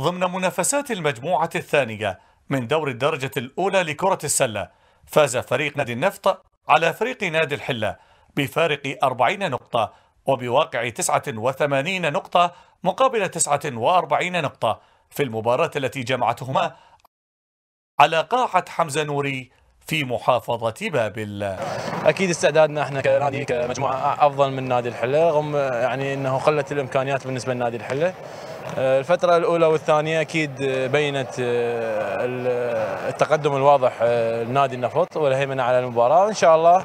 ضمن منافسات المجموعة الثانية من دور الدرجة الأولى لكرة السلة فاز فريق نادي النفط على فريق نادي الحلة بفارق 40 نقطة وبواقع 89 نقطة مقابل 49 نقطة في المباراة التي جمعتهما على قاعة حمزة نوري في محافظة بابل أكيد استعدادنا احنا كنادي كمجموعة أفضل من نادي الحلة رغم يعني أنه قلت الإمكانيات بالنسبة لنادي الحلة آه، الفترة الأولى والثانية أكيد آه، بينت آه، التقدم الواضح لنادي النفط والهيمنة على المباراة وإن شاء الله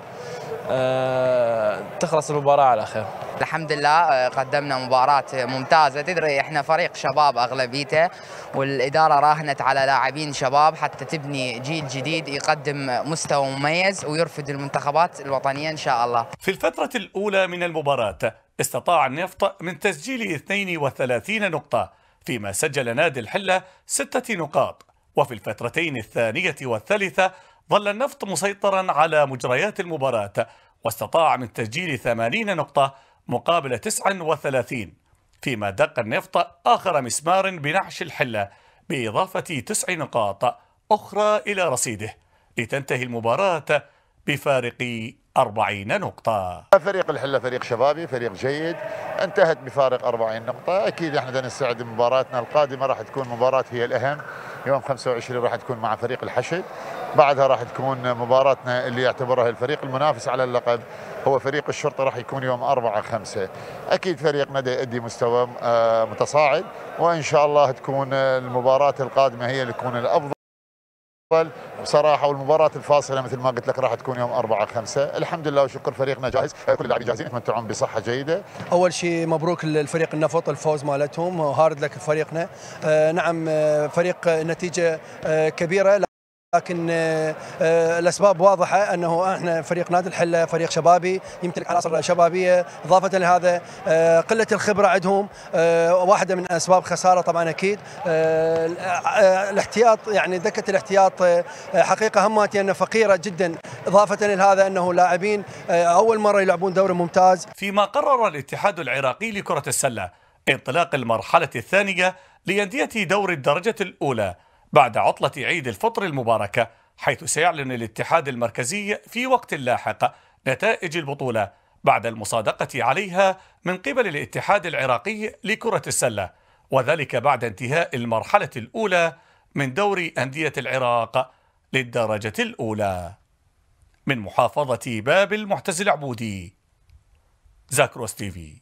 تخلص المباراة على خير الحمد لله قدمنا مباراة ممتازة تدري احنا فريق شباب اغلبيته والادارة راهنت على لاعبين شباب حتى تبني جيل جديد يقدم مستوى مميز ويرفد المنتخبات الوطنية ان شاء الله في الفترة الاولى من المباراة استطاع النفط من تسجيل 32 نقطة فيما سجل نادي الحلة ستة نقاط وفي الفترتين الثانية والثالثة ظل النفط مسيطرا على مجريات المباراة واستطاع من تسجيل 80 نقطة مقابل 39 فيما دق النفط آخر مسمار بنعش الحلة بإضافة تسع نقاط أخرى إلى رصيده لتنتهي المباراة بفارق 40 نقطة فريق الحلة فريق شبابي فريق جيد انتهت بفارق 40 نقطة أكيد احنا نستعد مباراتنا القادمة راح تكون مباراة هي الأهم يوم 25 راح تكون مع فريق الحشد بعدها راح تكون مباراتنا اللي يعتبرها الفريق المنافس على اللقب هو فريق الشرطة راح يكون يوم 4 5 أكيد فريقنا يؤدي مستوى آه، متصاعد وإن شاء الله تكون المباراة القادمة هي اللي تكون الأفضل بصراحه والمباراه الفاصله مثل ما قلت لك راح تكون يوم 4 5 الحمد لله وشكر فريقنا جاهز كل اللاعبين جاهزين يتمتعون بصحه جيده اول شيء مبروك للفريق النفط الفوز مالتهم هارد لك فريقنا آه نعم آه، فريق نتيجه آه، كبيره لكن آه، آه، الاسباب واضحه انه احنا فريق نادي الحله فريق شبابي يمتلك عناصر شبابيه اضافه لهذا آه، قله الخبره عندهم واحده من اسباب خساره طبعا اكيد الاحتياط يعني دكه الاحتياط حقيقه هماتي انها فقيره جدا اضافه لهذا انه لاعبين اول مره يلعبون دوري ممتاز فيما قرر الاتحاد العراقي لكره السله انطلاق المرحله الثانيه لانديه دور الدرجه الاولى بعد عطلة عيد الفطر المباركة حيث سيعلن الاتحاد المركزي في وقت لاحق نتائج البطولة بعد المصادقة عليها من قبل الاتحاد العراقي لكرة السلة وذلك بعد انتهاء المرحلة الأولى من دوري أندية العراق للدرجة الأولى من محافظة باب المعتز العبودي زاكروس تيفي